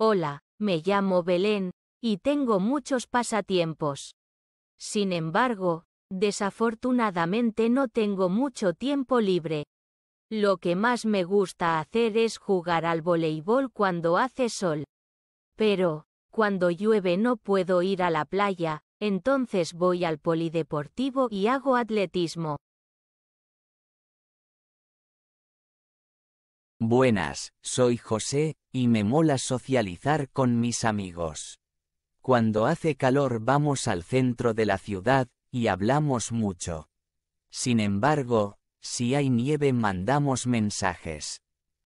Hola, me llamo Belén, y tengo muchos pasatiempos. Sin embargo, desafortunadamente no tengo mucho tiempo libre. Lo que más me gusta hacer es jugar al voleibol cuando hace sol. Pero, cuando llueve no puedo ir a la playa, entonces voy al polideportivo y hago atletismo. Buenas, soy José, y me mola socializar con mis amigos. Cuando hace calor vamos al centro de la ciudad y hablamos mucho. Sin embargo, si hay nieve mandamos mensajes.